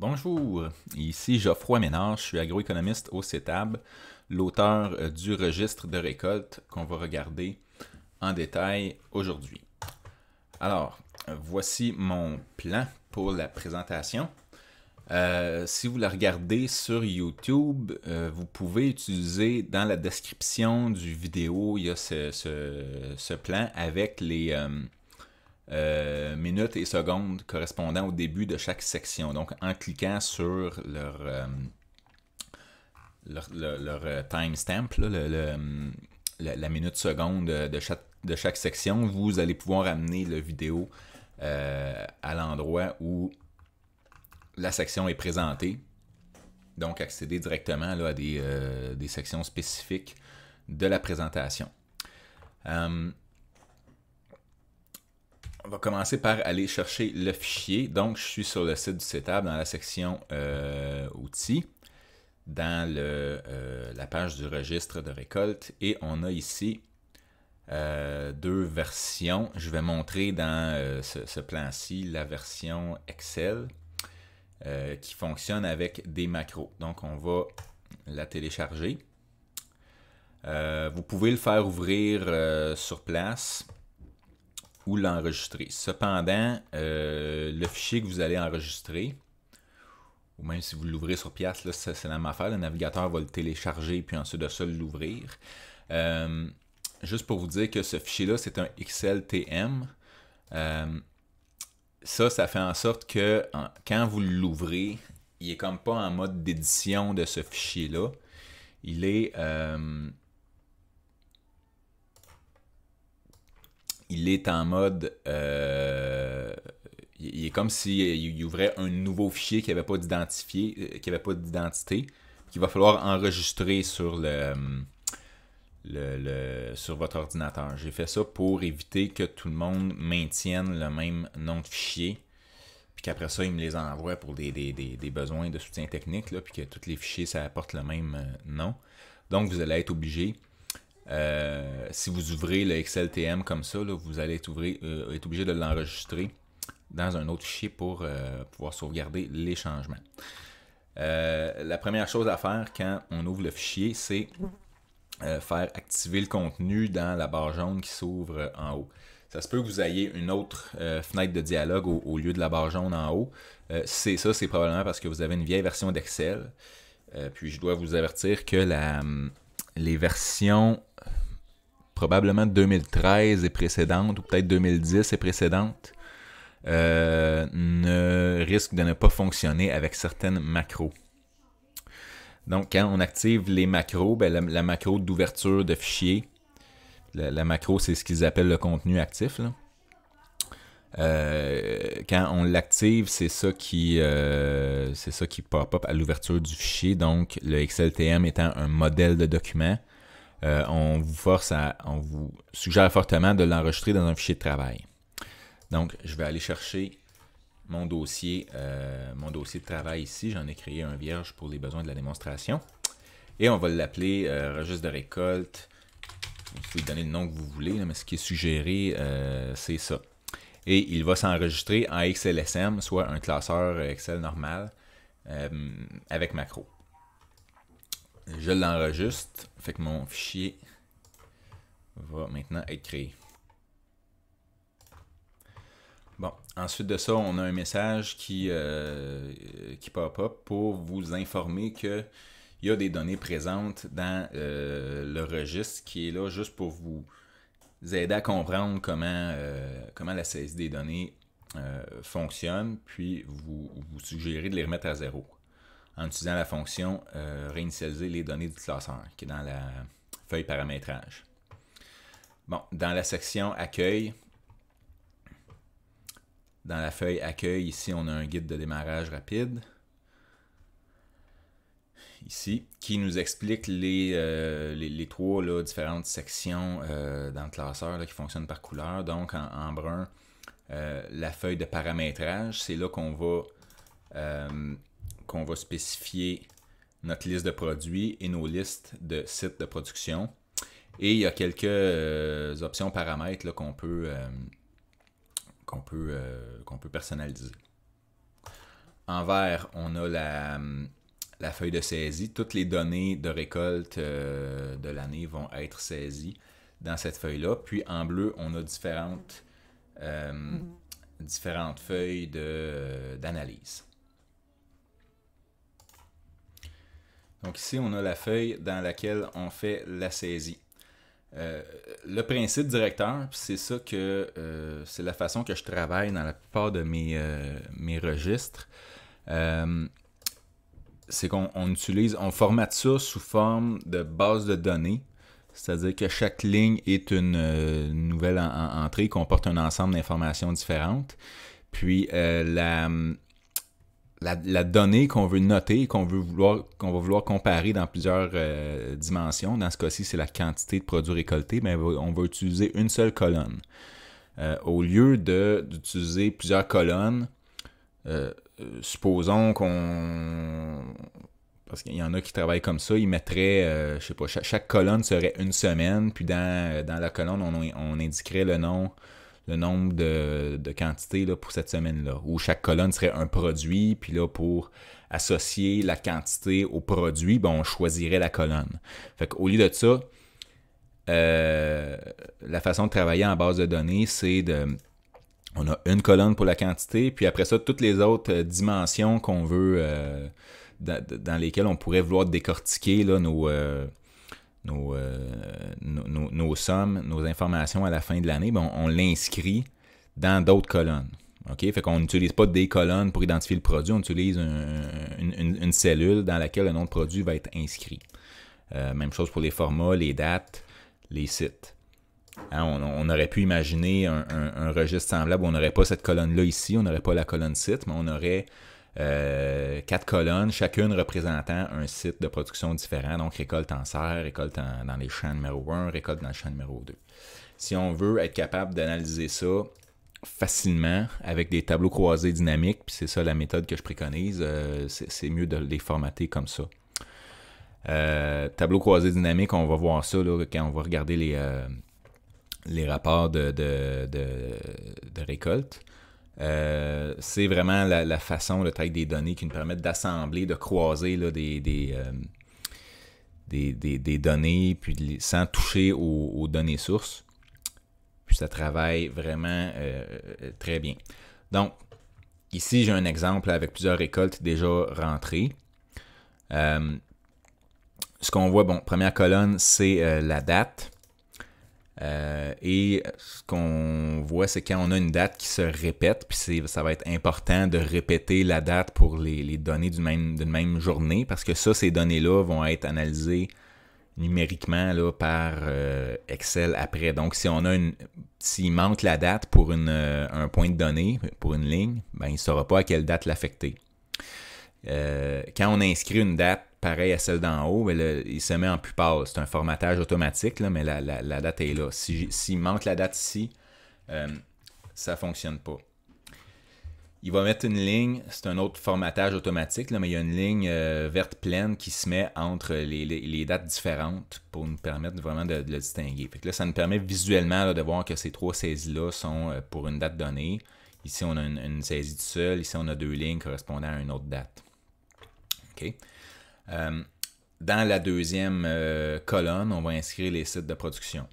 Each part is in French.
Bonjour, ici Geoffroy Ménard, je suis agroéconomiste au CETAB, l'auteur euh, du registre de récolte qu'on va regarder en détail aujourd'hui. Alors, voici mon plan pour la présentation. Euh, si vous la regardez sur YouTube, euh, vous pouvez utiliser dans la description du vidéo, il y a ce, plan avec les, euh, minutes et secondes correspondant au début de chaque section. Donc, en cliquant sur leur, euh, leur, euh, timestamp, la, minute seconde de chaque, de chaque section, vous allez pouvoir amener le vidéo à l'endroit où la section est présentée. Donc, accéder directement à des, sections spécifiques de la présentation on va commencer par aller chercher le fichier. Donc, je suis sur le site du CETAB dans la section euh, Outils, dans euh, la page du registre de récolte. Et on a ici euh, deux versions. Je vais montrer dans ce, ce plan-ci la version Excel qui fonctionne avec des macros. Donc, on va la télécharger. vous pouvez le faire ouvrir sur place l'enregistrer. Cependant, euh, le fichier que vous allez enregistrer, ou même si vous l'ouvrez sur pièce, là, c'est, la même affaire. Le navigateur va le télécharger, puis ensuite de ça, l'ouvrir. Euh, juste pour vous dire que ce fichier-là, c'est un XLTM. Euh, ça, ça fait en sorte que quand vous l'ouvrez, il est comme pas en mode d'édition de ce fichier-là. Il est il est en mode. Euh, il est comme s'il euh, ouvrait un nouveau fichier qui n'avait pas euh, qui avait pas d'identité, qu'il va falloir enregistrer sur le, le, sur votre ordinateur. J'ai fait ça pour éviter que tout le monde maintienne le même nom de fichier. Puis qu'après ça, il me les envoie pour des, besoins de soutien technique, là, puis que tous les fichiers, ça apporte le même nom. Donc, vous allez être obligé euh, si vous ouvrez le Excel TM comme ça, vous allez euh, être, obligé de l'enregistrer dans un autre fichier pour euh, pouvoir sauvegarder les changements. la première chose à faire quand on ouvre le fichier, c'est faire activer le contenu dans la barre jaune qui s'ouvre en haut. Ça se peut que vous ayez une autre fenêtre de dialogue au, lieu de la barre jaune en haut. c'est ça, c'est probablement parce que vous avez une vieille version d'Excel. puis je dois vous avertir que hum, les versions probablement 2013 et précédente, ou peut-être 2010 et précédente, euh, ne risque de ne pas fonctionner avec certaines macros. Donc, quand on active les macros, ben, la, macro d'ouverture de fichier, la, macro, c'est ce qu'ils appellent le contenu actif. Euh, quand on l'active, c'est ça qui euh, c'est ça qui pop up à l'ouverture du fichier. Donc, le XLTM étant un modèle de document, euh, on vous force on vous suggère fortement de l'enregistrer dans un fichier de travail. Donc, je vais aller chercher mon dossier, euh, mon dossier de travail ici. J'en ai créé un vierge pour les besoins de la démonstration. Et on va l'appeler euh, registre de récolte. Vous pouvez donner le nom que vous voulez, mais ce qui est suggéré, c'est ça. Et il va s'enregistrer en XLSM, soit un classeur Excel normal, avec macro. Je l'enregistre. Fait que mon fichier va maintenant être créé. Bon, ensuite de ça, on a un message qui, euh, qui pop-up pour vous informer que il y a des données présentes dans euh, le registre qui est là juste pour vous aider à comprendre comment, euh, comment la saisie des données fonctionne, puis vous, vous suggérer de les remettre à zéro en utilisant la fonction euh, réinitialiser les données du classeur qui est dans la feuille paramétrage. Bon, dans la section accueil, dans la feuille accueil, ici on a un guide de démarrage rapide ici, qui nous explique les, euh, les, trois différentes sections euh, dans le classeur qui fonctionnent par couleur. Donc, en, brun, la feuille de paramétrage, c'est là qu'on va qu'on va spécifier notre liste de produits et nos listes de sites de production. Et il y a quelques euh, options paramètres qu'on peut, euh, qu'on peut, euh, peut personnaliser. En vert, on a la, la, feuille de saisie. Toutes les données de récolte de l'année vont être saisies dans cette feuille-là. Puis en bleu, on a différentes, mm-hmm. différentes feuilles d'analyse. Donc ici, on a la feuille dans laquelle on fait la saisie. Euh, le principe directeur, c'est ça que euh, c'est la façon que je travaille dans la plupart de mes, euh, registres. c'est qu'on utilise, on formate ça sous forme de base de données. C'est-à-dire que chaque ligne est une nouvelle entrée entrée, comporte un ensemble d'informations différentes. Puis la, la, donnée qu'on veut noter, qu'on veut vouloir, qu'on va vouloir comparer dans plusieurs euh, dimensions, dans ce cas-ci, c'est la quantité de produits récoltés, mais on va utiliser une seule colonne. Euh, au lieu d'utiliser plusieurs colonnes, euh, supposons qu'on. Parce qu'il y en a qui travaillent comme ça, ils mettraient, je sais pas, chaque, colonne serait une semaine, puis dans, la colonne, on indiquerait le nom le nombre de, quantités pour cette semaine-là, où chaque colonne serait un produit, puis là, pour associer la quantité au produit, ben, on choisirait la colonne. Au lieu de ça, euh, la façon de travailler en base de données, c'est de. On a une colonne pour la quantité, puis après ça, toutes les autres euh, dimensions qu'on veut, euh, dans, lesquelles on pourrait vouloir décortiquer là, nos, euh, nos, sommes, nos informations à la fin de l'année, ben, on, l'inscrit dans d'autres colonnes. OK? Fait qu'on n'utilise pas des colonnes pour identifier le produit, on utilise une, cellule dans laquelle le nom de produit va être inscrit. Euh, même chose pour les formats, les dates, les sites. Hein, on, aurait pu imaginer un, un registre semblable où on n'aurait pas cette colonne-là ici, on n'aurait pas la colonne site, mais on aurait euh, quatre colonnes, chacune représentant un site de production différent, donc récolte en serre, récolte dans les champs numéro 1, récolte dans le champ numéro 2. Si on veut être capable d'analyser ça facilement avec des tableaux croisés dynamiques, puis c'est ça la méthode que je préconise, euh, c'est mieux de les formater comme ça. Euh, tableau croisé dynamique, on va voir ça quand on va regarder les, les rapports de récolte. Euh, c'est vraiment la, façon, de taille des données qui nous permettent d'assembler, de croiser là, des, des, euh, données puis sans toucher aux, données sources. Puis ça travaille vraiment euh, très bien. Donc, ici, j'ai un exemple avec plusieurs récoltes déjà rentrées. ce qu'on voit, bon, première colonne, c'est la date. Euh, et ce qu'on voit, c'est quand on a une date qui se répète, puis ça va être important de répéter la date pour les, données d'une même, journée, parce que ça, ces données-là vont être analysées numériquement par euh, Excel après. Donc, si on a une. S'il manque la date pour euh, un point de données, pour une ligne, ben, il ne saura pas à quelle date l'affecter. quand on inscrit une date Pareil à celle d'en haut, il se met en pupale. C'est un formatage automatique, mais la, date est là. S'il manque la date ici, euh, ça ne fonctionne pas. Il va mettre une ligne, c'est un autre formatage automatique, là, mais il y a une ligne euh, verte pleine qui se met entre les, dates différentes pour nous permettre vraiment de, le distinguer. là, ça nous permet visuellement de voir que ces trois saisies-là sont euh, pour une date donnée. Ici, on a une, saisie du seul, ici, on a deux lignes correspondant à une autre date. OK? Euh, dans la deuxième euh, colonne, on va inscrire les sites de production.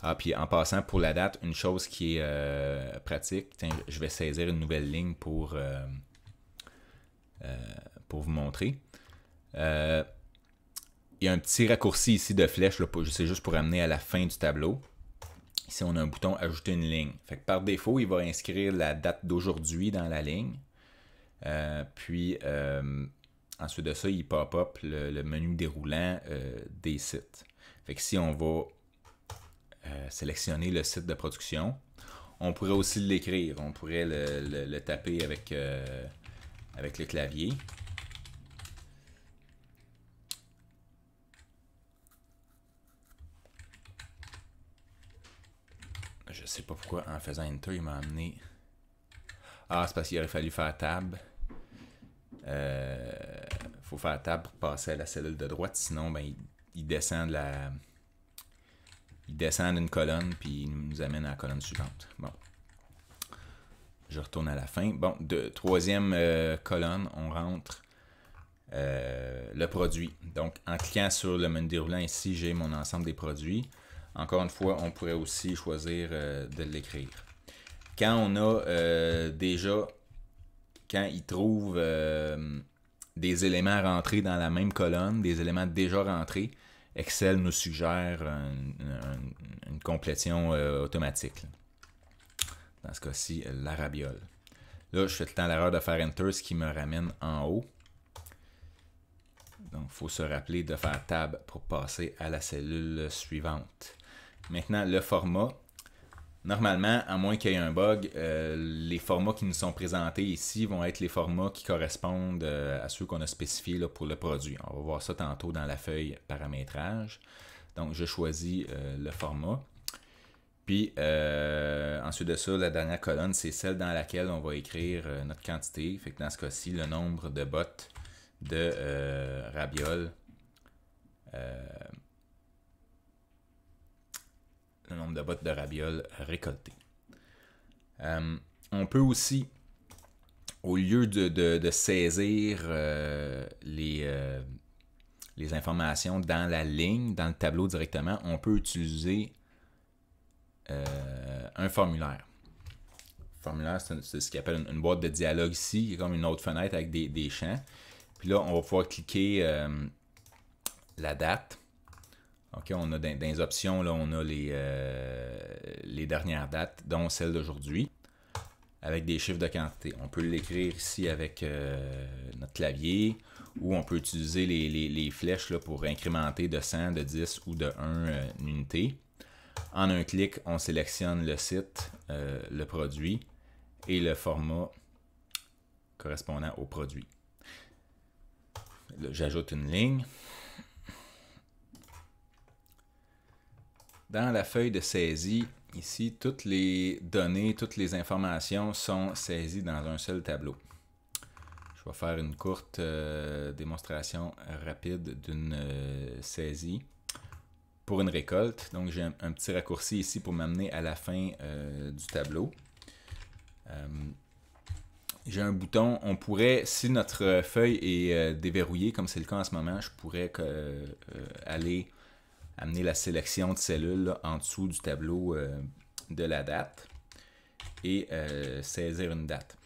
Ah, puis en passant pour la date, une chose qui est euh, pratique, Tiens, je vais saisir une nouvelle ligne pour, pour vous montrer. Il y a un petit raccourci ici de flèche, c'est juste pour amener à la fin du tableau. Ici, on a un bouton Ajouter une ligne. Fait que par défaut, il va inscrire la date d'aujourd'hui dans la ligne. puis Ensuite de ça, il pop-up le, menu déroulant euh, des sites. Fait que si on va euh, sélectionner le site de production, on pourrait aussi l'écrire. On pourrait le, taper avec, euh, avec le clavier. Je sais pas pourquoi en faisant Enter, il m'a amené... Ah, c'est parce qu'il aurait fallu faire Tab il euh, faut faire table pour passer à la cellule de droite, sinon ben, il, descend de Il descend d'une colonne puis il nous amène à la colonne suivante. Je retourne à la fin. Bon, de, troisième euh, colonne, on rentre euh, le produit. Donc, en cliquant sur le menu déroulant ici, j'ai mon ensemble des produits. Encore une fois, on pourrait aussi choisir de l'écrire. Quand on a déjà quand il trouve euh, des éléments rentrés dans la même colonne, des éléments déjà rentrés, Excel nous suggère une, complétion euh, automatique. Dans ce cas-ci, l'arabiole. Là, je fais le temps l'erreur de faire Enter, ce qui me ramène en haut. Donc, il faut se rappeler de faire Tab pour passer à la cellule suivante. Maintenant, le format. Normalement, à moins qu'il y ait un bug, euh, les formats qui nous sont présentés ici vont être les formats qui correspondent euh, à ceux qu'on a spécifiés pour le produit. On va voir ça tantôt dans la feuille paramétrage. Donc, je choisis euh, le format. Puis, ensuite de ça, la dernière colonne, c'est celle dans laquelle on va écrire notre quantité. dans ce cas-ci, le nombre de bottes de rabioles le nombre de bottes de rabioles récoltées. Euh, on peut aussi, au lieu de, saisir euh, les, euh, les informations dans la ligne, dans le tableau directement, on peut utiliser un formulaire formulaire, c'est ce qu'on appelle une, boîte de dialogue ici. comme une autre fenêtre avec des, champs. Puis là, on va pouvoir cliquer la date. OK, on a des options, là, on a les, euh, les dernières dates, dont celle d'aujourd'hui, avec des chiffres de quantité. On peut l'écrire ici avec euh, notre clavier ou on peut utiliser les, flèches pour incrémenter de 100, de 10 ou de 1 euh, unité. En un clic, on sélectionne le site, le produit et le format correspondant au produit. J'ajoute une ligne. Dans la feuille de saisie, ici, toutes les données, toutes les informations sont saisies dans un seul tableau. Je vais faire une courte euh, démonstration rapide d'une euh, saisie pour une récolte. Donc j'ai un, petit raccourci ici pour m'amener à la fin euh, du tableau. j'ai un bouton, on pourrait, si notre feuille est déverrouillée, comme c'est le cas en ce moment, je pourrais aller amener la sélection de cellules en dessous du tableau euh, de la date et euh, saisir une date.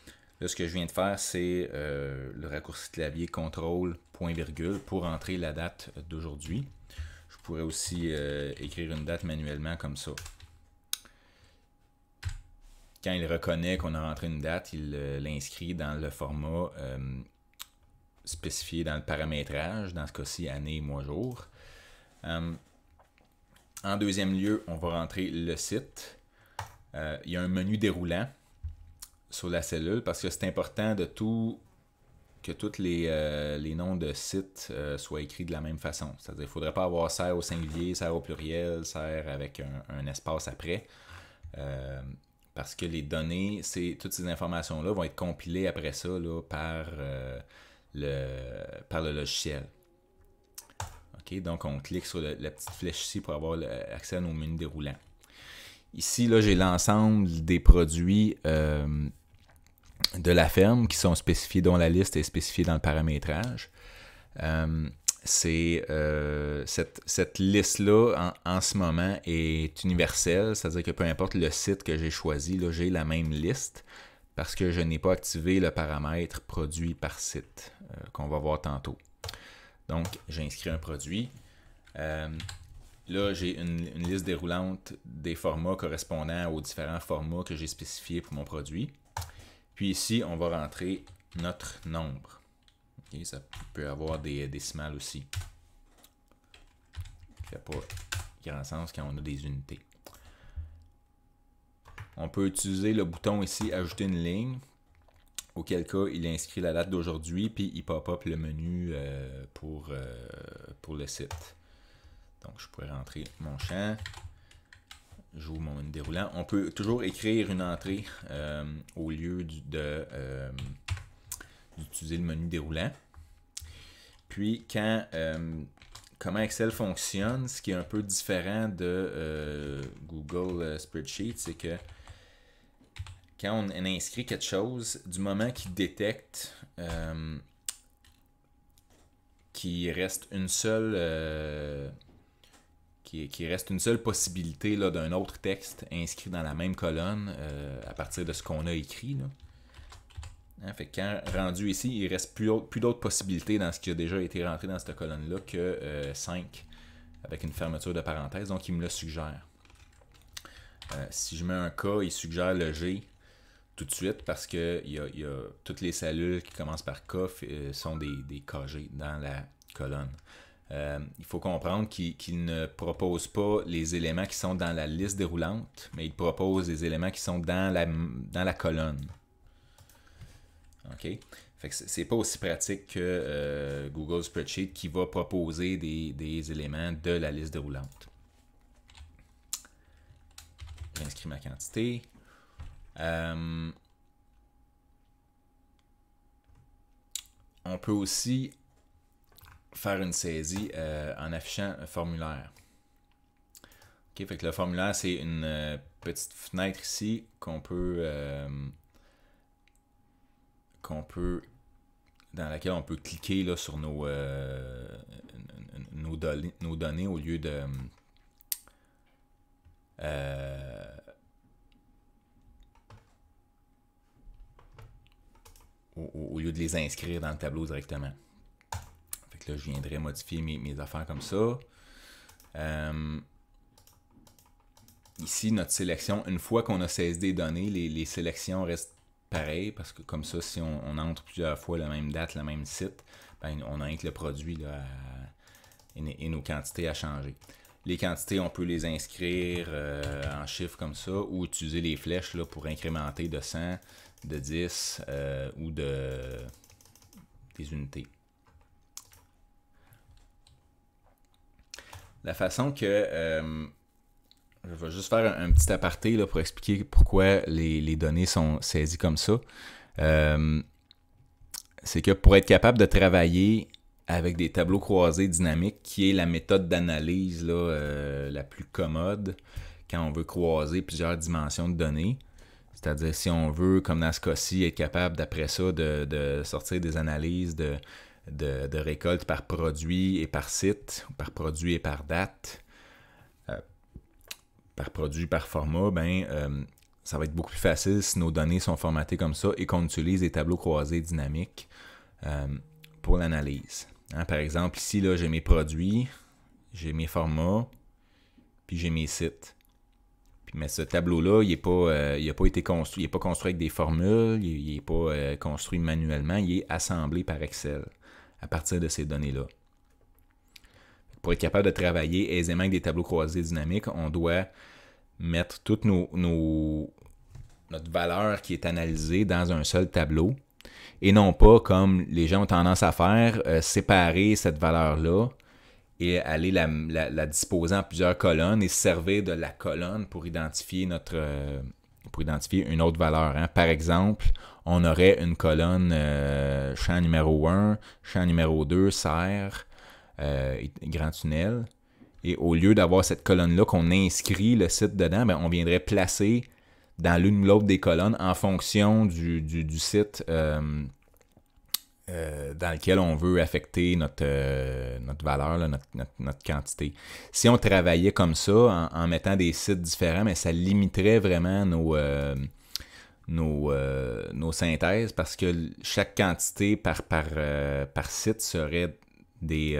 Là, ce que je viens de faire, c'est euh, le raccourci clavier CTRL point virgule pour entrer la date d'aujourd'hui. Je pourrais aussi écrire une date manuellement comme ça. Quand il reconnaît qu'on a rentré une date, il l'inscrit dans le format spécifié dans le paramétrage, dans ce cas-ci année, mois, jour. En deuxième lieu, on va rentrer le site. Euh, il y a un menu déroulant sur la cellule parce que c'est important de tout que tous les, euh, noms de sites euh, soient écrits de la même façon. C'est-à-dire qu'il ne faudrait pas avoir serre au singulier, serre au pluriel, serre avec un, espace après. parce que les données, toutes ces informations-là vont être compilées après ça par, le, par le logiciel donc on clique sur la petite flèche ici pour avoir accès à nos menus déroulants. Ici, là, j'ai l'ensemble des produits euh, de la ferme qui sont spécifiés, dont la liste est spécifiée dans le paramétrage. Euh, c'est euh, cette, liste-là en, ce moment est universelle, c'est-à-dire que peu importe le site que j'ai choisi, j'ai la même liste parce que je n'ai pas activé le paramètre produit par site qu'on va voir tantôt. Donc, j'inscris un produit. Euh, là, j'ai une, liste déroulante des formats correspondant aux différents formats que j'ai spécifiés pour mon produit. Puis ici, on va rentrer notre nombre. et ça peut avoir des décimales aussi. Ça pas grand sens quand on a des unités. On peut utiliser le bouton ici, ajouter une ligne, auquel cas il inscrit la date d'aujourd'hui, puis il pop-up le menu euh, pour, euh, pour le site. Donc je pourrais rentrer mon champ, j'ouvre mon menu déroulant. On peut toujours écrire une entrée euh, au lieu d'utiliser le menu déroulant. Puis quand comment Excel fonctionne, ce qui est un peu différent de Google Spreadsheet, c'est que quand on, inscrit quelque chose, du moment qu'il détecte euh, qu'il reste une seule euh, qu'il reste une seule possibilité d'un autre texte inscrit dans la même colonne euh, à partir de ce qu'on a écrit. Hein, fait rendu ici, il reste plus, d'autres possibilités dans ce qui a déjà été rentré dans cette colonne-là que 5 avec une fermeture de parenthèse. Donc, il me le suggère. si je mets un K, il suggère le G tout de suite parce que y toutes les cellules qui commencent par COF euh, sont des, des KG dans la colonne. Euh, il faut comprendre qu'il ne propose pas les éléments qui sont dans la liste déroulante, mais il propose les éléments qui sont dans la, dans la colonne. OK? c'est pas aussi pratique que euh, Google Spreadsheet qui va proposer des, des éléments de la liste déroulante. J'inscris ma quantité. Euh, on peut aussi faire une saisie euh, en affichant un formulaire. Okay, fait que le formulaire, c'est une euh, petite fenêtre ici qu'on peut, qu'on peut, dans laquelle on peut cliquer là, sur nos, nos, nos, données au lieu de, au, lieu de les inscrire dans le tableau directement. Fait là, je viendrai modifier mes, affaires comme ça. Euh, ici, notre sélection, une fois qu'on a saisi des données, les, sélections restent pareilles parce que comme ça, si on, entre plusieurs fois la même date, le même site, ben, on a que le produit et, nos quantités à changer. Les quantités, on peut les inscrire euh, en chiffres comme ça ou utiliser les flèches là, pour incrémenter de 100 de 10 euh, ou de des unités. La façon que... Euh, je vais juste faire un, petit aparté là, pour expliquer pourquoi les, données sont saisies comme ça. Euh, c'est que pour être capable de travailler avec des tableaux croisés dynamiques, qui est la méthode d'analyse la plus commode quand on veut croiser plusieurs dimensions de données, c'est-à-dire, si on veut, comme dans ce cas-ci, être capable d'après ça de, sortir des analyses de, de, récolte par produit et par site, par produit et par date, euh, par produit, par format, ben, euh, ça va être beaucoup plus facile si nos données sont formatées comme ça et qu'on utilise des tableaux croisés dynamiques euh, pour l'analyse. Hein, par exemple, ici, j'ai mes produits, j'ai mes formats, puis j'ai mes sites. Mais ce tableau-là, il n'a euh, pas, été construit. Il n'est pas construit avec des formules, il n'est pas euh, construit manuellement, il est assemblé par Excel à partir de ces données-là. Pour être capable de travailler aisément avec des tableaux croisés dynamiques, on doit mettre toute nos, notre valeur qui est analysée dans un seul tableau et non pas comme les gens ont tendance à faire, euh, séparer cette valeur-là et aller la, disposer en plusieurs colonnes et servir de la colonne pour identifier notre euh, pour identifier une autre valeur. Hein. Par exemple, on aurait une colonne euh, champ numéro 1, champ numéro 2, serre, euh, grand tunnel. Et au lieu d'avoir cette colonne-là qu'on inscrit le site dedans, ben, on viendrait placer dans l'une ou l'autre des colonnes en fonction du, site. Euh, dans lequel on veut affecter notre, euh, notre valeur, notre, quantité. Si on travaillait comme ça, en, mettant des sites différents, mais ça limiterait vraiment nos, euh, nos, nos, synthèses parce que chaque quantité par, par, par site serait des,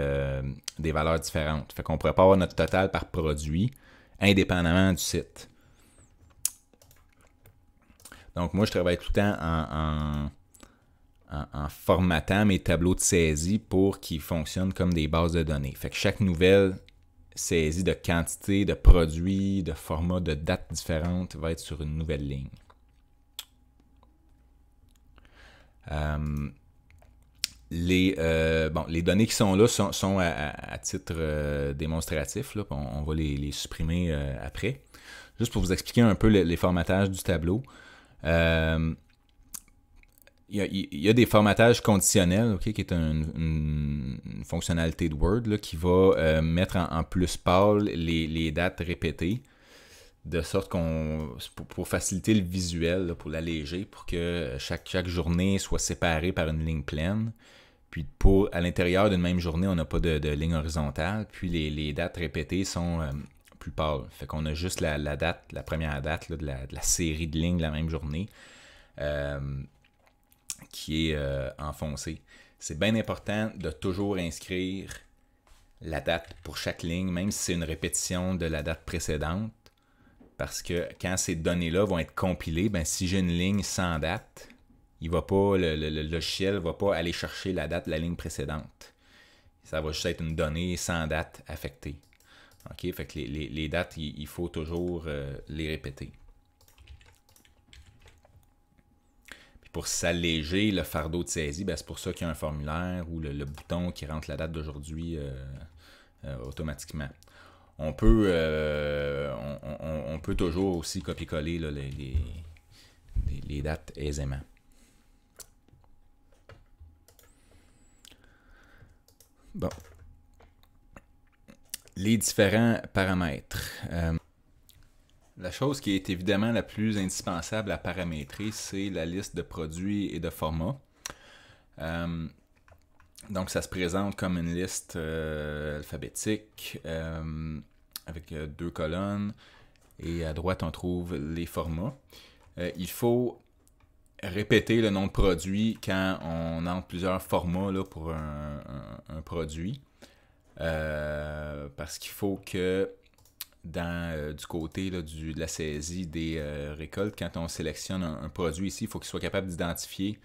des valeurs différentes. Fait qu'on pourrait pas avoir notre total par produit indépendamment du site. Donc moi, je travaille tout le temps en en, formatant mes tableaux de saisie pour qu'ils fonctionnent comme des bases de données. Fait que chaque nouvelle saisie de quantité, de produits, de format, de dates différentes va être sur une nouvelle ligne. Euh, les, euh, bon, les données qui sont là sont, à, titre euh, démonstratif. on, va les, supprimer après. Juste pour vous expliquer un peu les formatages du tableau il y, a, des formatages conditionnels, ok qui est une, fonctionnalité de Word qui va euh, mettre en, plus pâle les, dates répétées, de sorte qu'on pour, faciliter le visuel, pour l'alléger, pour que chaque, chaque journée soit séparée par une ligne pleine. Puis à l'intérieur d'une même journée, on n'a pas de, ligne horizontale. Puis les, dates répétées sont euh, plus pâles. Fait qu'on a juste la, date, la première date de, la, série de lignes de la même journée. Euh, qui est euh, enfoncé. C'est bien important de toujours inscrire la date pour chaque ligne, même si c'est une répétition de la date précédente, parce que quand ces données-là vont être compilées, ben, si j'ai une ligne sans date, il va pas, le, le, logiciel ne va pas aller chercher la date de la ligne précédente. Ça va juste être une donnée sans date affectée. OK? Fait que les, dates, il, faut toujours euh, les répéter. pour s'alléger le fardeau de saisie, ben, c'est pour ça qu'il y a un formulaire ou le, bouton qui rentre la date d'aujourd'hui euh, euh, automatiquement. On peut, euh, on, peut toujours aussi copier-coller les, les, dates aisément. Bon. Les différents paramètres. La chose qui est évidemment la plus indispensable à paramétrer, c'est la liste de produits et de formats. Euh, donc, ça se présente comme une liste euh, alphabétique euh, avec deux colonnes et à droite, on trouve les formats. il faut répéter le nom de produit quand on entre plusieurs formats pour un produit parce qu'il faut que dans, euh, du côté de la saisie des euh, récoltes, quand on sélectionne un, produit ici, il faut qu'il soit capable d'identifier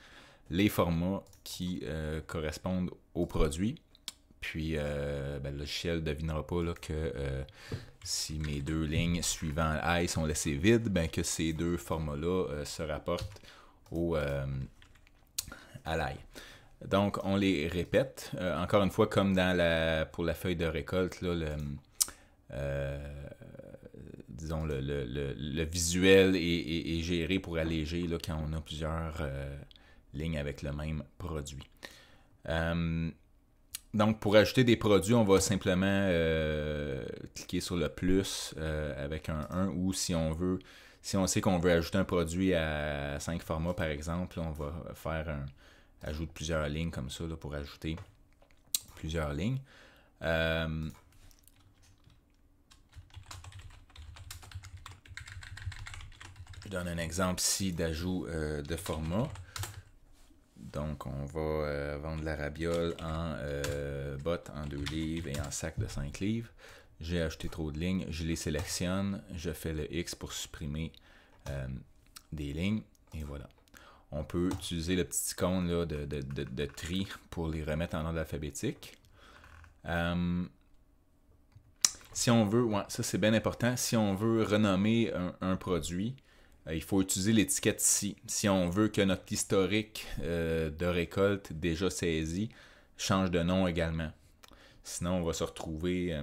les formats qui euh, correspondent au produit. Puis ben, le logiciel ne devinera pas que si mes deux lignes suivant l'ail sont laissées vides, ben, que ces deux formats-là se rapportent au, à l'ail. Donc on les répète. encore une fois, comme dans la, pour la feuille de récolte, le, euh, disons, le, visuel est, géré pour alléger là, quand on a plusieurs euh, lignes avec le même produit. Euh, donc, pour ajouter des produits, on va simplement cliquer sur le plus avec un 1 ou si on veut, si on sait qu'on veut ajouter un produit à 5 formats par exemple, on va faire un ajout plusieurs lignes comme ça pour ajouter plusieurs lignes. donne un exemple ici d'ajout euh, de format. Donc, on va euh, vendre la rabiole en euh, bottes en 2 livres et en sac de 5 livres. J'ai acheté trop de lignes, je les sélectionne, je fais le X pour supprimer des lignes et voilà. On peut utiliser le petit icône de, tri pour les remettre en ordre alphabétique. si on veut, ouais, ça c'est bien important, si on veut renommer un produit, euh, il faut utiliser l'étiquette si, si on veut que notre historique euh, de récolte déjà saisie change de nom également. Sinon, on va se retrouver, euh,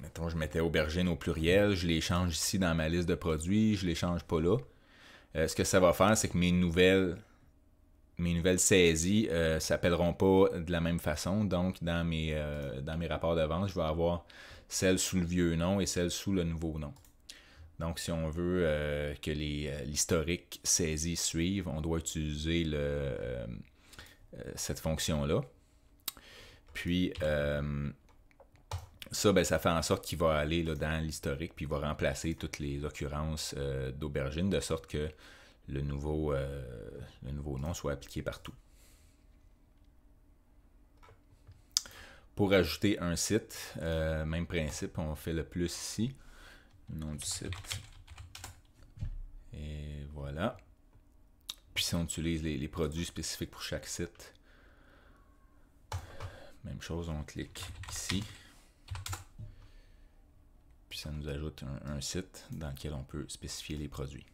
mettons, je mettais aubergine au pluriel, je les change ici dans ma liste de produits, je les change pas là. ce que ça va faire, c'est que mes nouvelles, nouvelles saisies ne s'appelleront pas de la même façon. Donc, dans mes, dans mes rapports de vente, je vais avoir celles sous le vieux nom et celles sous le nouveau nom. Donc, si on veut euh, que que euh, l'historique saisie suive, on doit utiliser le, euh, cette fonction-là. Puis, ça, ben, ça fait en sorte qu'il va aller là, dans l'historique, puis il va remplacer toutes les occurrences d'aubergine, de sorte que le nouveau, le nouveau nom soit appliqué partout. Pour ajouter un site, même principe, on fait le plus ici nom du site. Et voilà. Puis si on utilise les, produits spécifiques pour chaque site, même chose, on clique ici. Puis ça nous ajoute un, site dans lequel on peut spécifier les produits.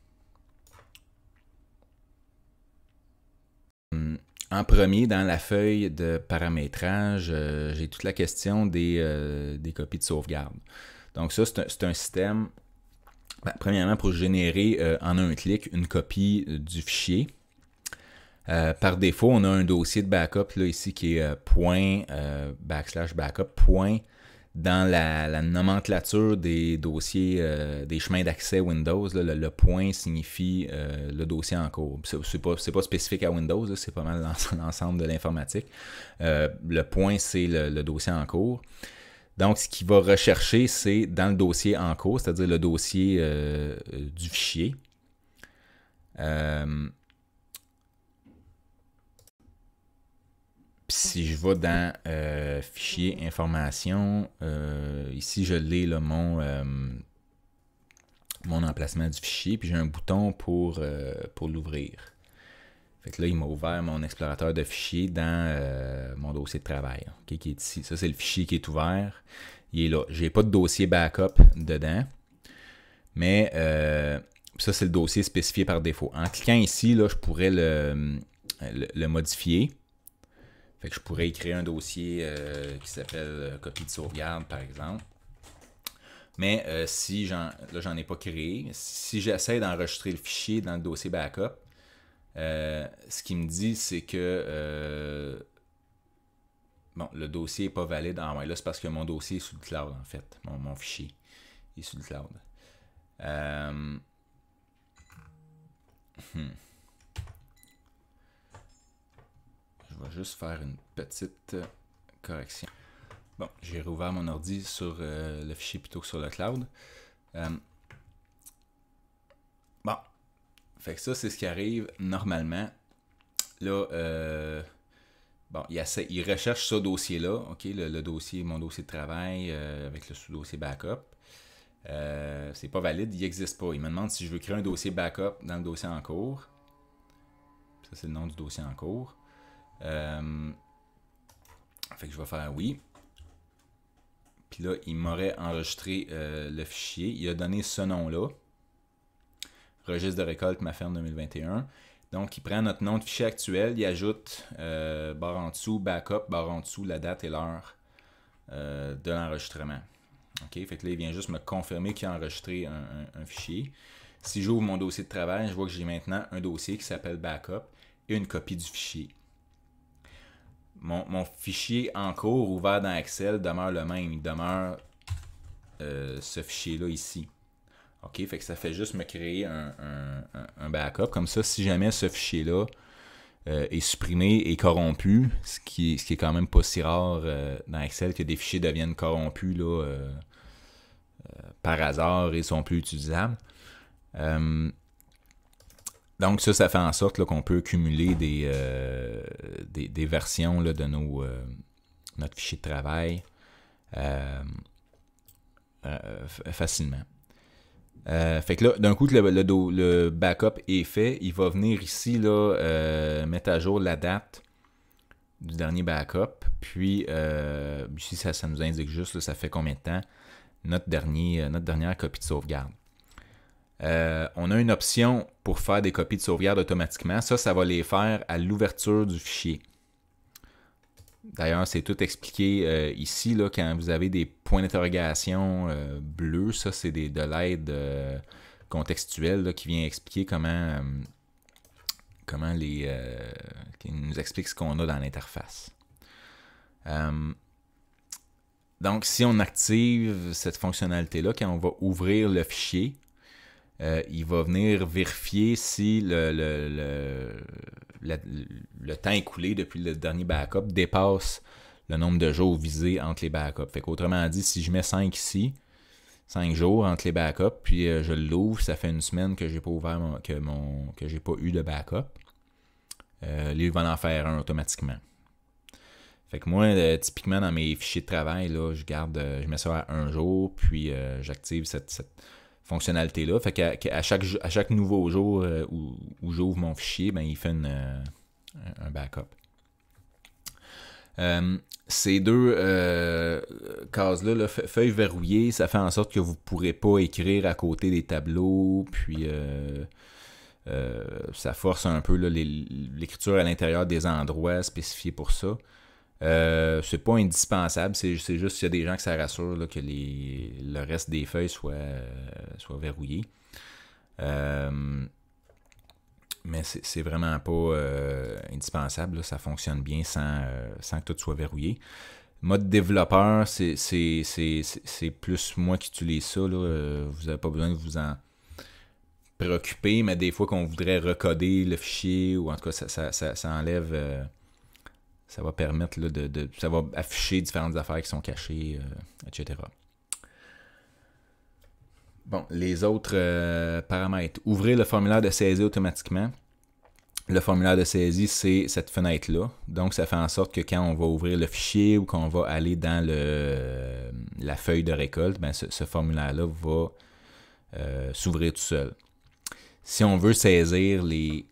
Hum, en premier, dans la feuille de paramétrage, euh, j'ai toute la question des, euh, des copies de sauvegarde. Donc ça, c'est un, système, ben, premièrement, pour générer euh, en un clic une copie euh, du fichier. Euh, par défaut, on a un dossier de backup là, ici qui est point backslash backup point dans la, nomenclature des dossiers des chemins d'accès Windows. le, point signifie le dossier en cours. C'est pas, pas spécifique à Windows, c'est pas mal dans l'ensemble de l'informatique. le point, c'est le, dossier en cours. Donc, ce qu'il va rechercher, c'est dans le dossier en cours, c'est-à-dire le dossier euh, euh, du fichier. Euh, si je vais dans Fichier, Information, ici, je l'ai, mon, emplacement du fichier, puis j'ai un bouton pour l'ouvrir. Fait que là, il m'a ouvert mon explorateur de fichiers dans euh, mon dossier de travail, qui est ici. Ça, c'est le fichier qui est ouvert. Il est là. J'ai pas de dossier backup dedans, mais euh, ça, c'est le dossier spécifié par défaut. En cliquant ici, là, je pourrais le, modifier. Fait que je pourrais créer un dossier euh, qui s'appelle copie de sauvegarde, par exemple. Mais si j'en, là, j'en ai pas créé, si j'essaie d'enregistrer le fichier dans le dossier backup, euh, ce qui me dit, c'est que euh, le dossier est pas valide. Ah ouais, là, c'est parce que mon dossier est sous le cloud, en fait. Mon, fichier est sous le cloud. Euh, hmm. Je vais juste faire une petite correction. Bon, j'ai rouvert mon ordi sur le fichier plutôt que sur le cloud. Fait que ça, c'est ce qui arrive normalement. Là, euh, bon, il, il, recherche ce dossier-là, OK, le, dossier, mon dossier de travail euh, avec le sous-dossier backup. Euh, c'est pas valide, il n'existe pas. Il me demande si je veux créer un dossier backup dans le dossier en cours. Ça, c'est le nom du dossier en cours. fait que je vais faire oui. Puis là, il m'aurait enregistré le fichier. Il a donné ce nom-là registre de récolte ma ferme 2021. Donc, il prend notre nom de fichier actuel, il ajoute euh, barre en dessous, backup, barre en dessous, la date et l'heure euh, de l'enregistrement. OK, fait que là, il vient juste me confirmer qu'il a enregistré un, fichier. Si j'ouvre mon dossier de travail, je vois que j'ai maintenant un dossier qui s'appelle backup et une copie du fichier. Mon, fichier en cours ouvert dans Excel demeure le même. Il demeure euh, ce fichier-là ici. OK, fait que ça fait juste me créer un, backup. Comme ça, si jamais ce fichier-là euh, est supprimé et corrompu, ce qui, ce qui est quand même pas si rare euh, dans Excel que des fichiers deviennent corrompus euh, par hasard et sont plus utilisables. donc ça, ça fait en sorte qu'on peut cumuler des, des, versions là, de nos, notre fichier de travail facilement. Euh, fait que là, d'un coup le, le, backup est fait, il va venir ici euh, mettre à jour la date du dernier backup. Puis euh, ici, ça, ça, nous indique juste ça fait combien de temps notre, dernier, notre dernière copie de sauvegarde. on a une option pour faire des copies de sauvegarde automatiquement. Ça, ça va les faire à l'ouverture du fichier. D'ailleurs, c'est tout expliqué euh, ici, là, quand vous avez des points d'interrogation euh, bleus, ça, c'est de l'aide euh, contextuelle qui vient expliquer comment, comment les. qui nous explique ce qu'on a dans l'interface. donc, si on active cette fonctionnalité-là, quand on va ouvrir le fichier, il va venir vérifier si le le temps écoulé depuis le dernier backup dépasse le nombre de jours visés entre les backups. Fait autrement dit, si je mets 5 ici, 5 jours entre les backups, puis euh, je l'ouvre, ça fait une semaine que j'ai pas ouvert que mon que j'ai pas eu de backup. Euh, lui va en faire un automatiquement. Fait que moi, euh, typiquement dans mes fichiers de travail, là, je garde, euh, je mets ça à un jour, puis j'active cette, cette fonctionnalité-là. Fait qu'à chaque, à chaque nouveau jour euh, où, j'ouvre mon fichier, ben, il fait euh, un backup. Euh, ces deux cases-là, là, feuilles verrouillées, ça fait en sorte que vous ne pourrez pas écrire à côté des tableaux, puis ça force un peu l'écriture à l'intérieur des endroits spécifiés pour ça. Euh, c'est pas indispensable, c'est juste s'il y a des gens que ça rassure que le reste des feuilles soit, euh, verrouillé. Euh, mais c'est vraiment pas indispensable, ça fonctionne bien sans, que tout soit verrouillé. Mode développeur, c'est plus moi qui utilise ça. Vous n'avez pas besoin de vous en préoccuper, mais des fois qu'on voudrait recoder le fichier, ou en tout cas, ça, ça, ça, ça enlève ça va permettre de, de, Ça va afficher différentes affaires qui sont cachées, euh, etc. Bon, les autres euh, paramètres. Ouvrir le formulaire de saisie automatiquement. Le formulaire de saisie, c'est cette fenêtre-là. Donc, ça fait en sorte que quand on va ouvrir le fichier ou qu'on va aller dans le, euh, la feuille de récolte, ben, ce, formulaire-là va s'ouvrir tout seul. Si on veut saisir les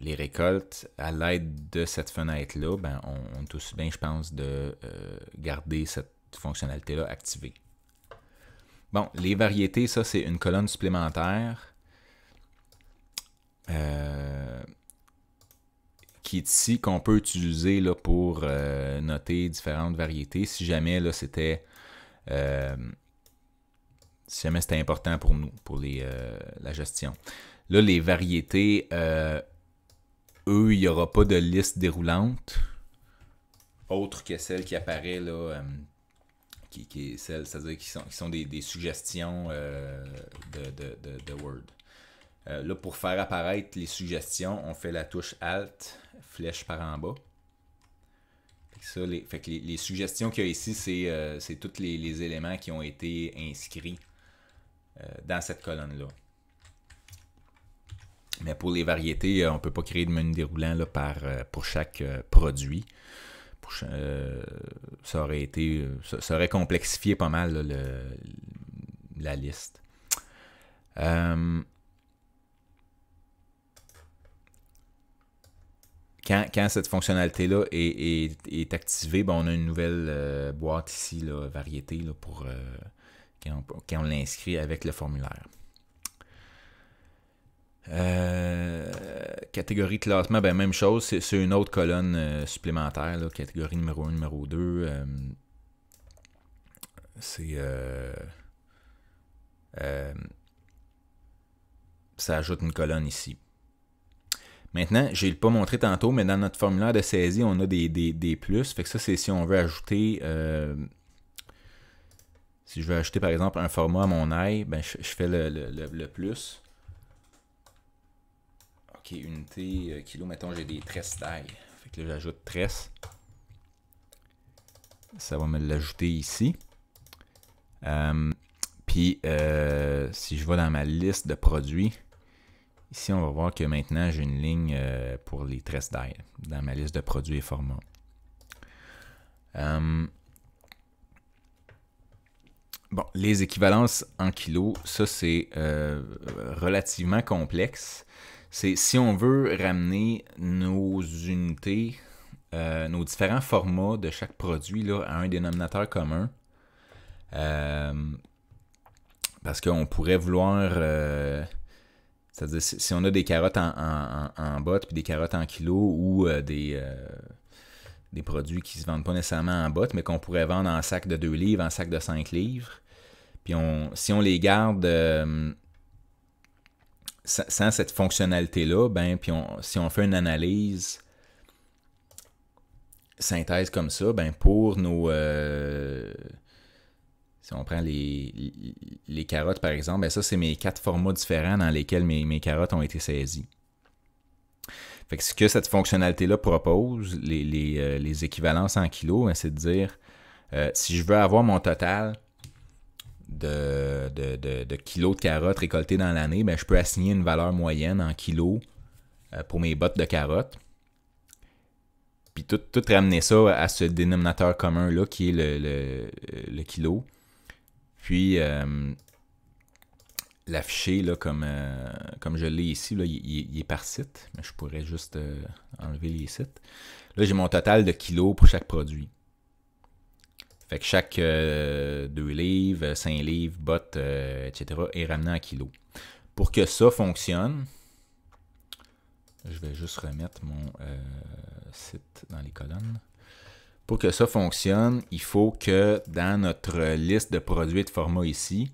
les récoltes, à l'aide de cette fenêtre-là, ben, on, on, est bien, je pense, de euh, garder cette fonctionnalité-là activée. Bon, les variétés, ça, c'est une colonne supplémentaire euh, qui est ici, qu'on peut utiliser là, pour euh, noter différentes variétés. Si jamais c'était si jamais important pour nous, pour les, la gestion. Là, les variétés eux, il n'y aura pas de liste déroulante autre que celle qui apparaît là, euh, qui, est celle, c'est-à-dire qui sont, qui sont des, suggestions euh, de, de, de, Word. Euh, là, pour faire apparaître les suggestions, on fait la touche Alt, flèche par en bas. les, les, suggestions qu'il y a ici, c'est, tous les, éléments qui ont été inscrits dans cette colonne-là. Mais pour les variétés, euh, on ne peut pas créer de menu déroulant là, par, euh, pour chaque euh, produit. ça, aurait été, ça, complexifié pas mal la liste. Quand, cette fonctionnalité-là est, activée, ben, on a une nouvelle boîte ici, là, variété, pour, quand on l'inscrit avec le formulaire. Euh, catégorie classement, ben même chose, c'est une autre colonne euh, supplémentaire, catégorie numéro 1, numéro 2. Euh, c'est. ça ajoute une colonne ici. Maintenant, je ne pas montré tantôt, mais dans notre formulaire de saisie, on a des, des, plus. Fait que ça, c'est si on veut ajouter. si je veux ajouter, par exemple, un format à mon ail, ben, je, fais le plus qui unité euh, kilo. Mettons, j'ai des tresses taille Fait que là, j'ajoute tresse. Ça va me l'ajouter ici. Euh, puis, euh, si je vais dans ma liste de produits, ici, on va voir que maintenant, j'ai une ligne pour les tresses d'ail dans ma liste de produits et formats. Bon, les équivalences en kilos, ça c'est relativement complexe c'est si on veut ramener nos unités, euh, nos différents formats de chaque produit à un dénominateur commun, euh, parce qu'on pourrait vouloir. Euh, c'est-à-dire, si on a des carottes en, bottes puis des carottes en kilos ou des, des produits qui ne se vendent pas nécessairement en bottes, mais qu'on pourrait vendre en sac de 2 livres, en sac de 5 livres, puis on, si on les garde sans cette fonctionnalité-là, ben, si on fait une analyse synthèse comme ça, ben pour nos. Euh, si on prend les, carottes, par exemple, ben, ça, c'est mes quatre formats différents dans lesquels mes, mes, carottes ont été saisies. Fait que ce que cette fonctionnalité-là propose, les, euh, équivalences en kilos, ben, c'est de dire euh, si je veux avoir mon total de, de, de, kilos de carottes récoltées dans l'année, ben, je peux assigner une valeur moyenne en kilos euh, pour mes bottes de carottes. Puis tout, ramener ça à ce dénominateur commun-là qui est le, euh, kilo. Puis euh, l'afficher comme, euh, comme je l'ai ici, il, il, est par site, mais je pourrais juste enlever les sites. Là, j'ai mon total de kilos pour chaque produit. Fait que chaque 2 euh, livres, 5 euh, livres, bottes, euh, etc. est ramené en kilo. Pour que ça fonctionne, je vais juste remettre mon site dans les colonnes. Pour que ça fonctionne, il faut que dans notre liste de produits de format ici,